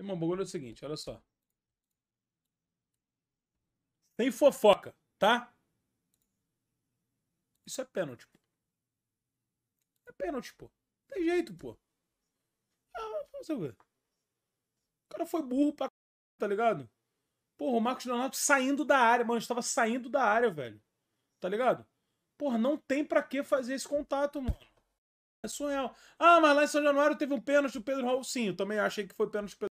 Irmão, o bagulho é o seguinte, olha só. Sem fofoca, tá? Isso é pênalti, pô. É pênalti, pô. Tem jeito, pô. Ah, você vê. O cara foi burro pra c... tá ligado? Porra, o Marcos Leonardo saindo da área, mano. A gente tava saindo da área, velho. Tá ligado? Porra, não tem pra que fazer esse contato, mano. É surreal. Ah, mas lá em São Januário teve um pênalti do Pedro Raul. Sim, eu também achei que foi pênalti do Pedro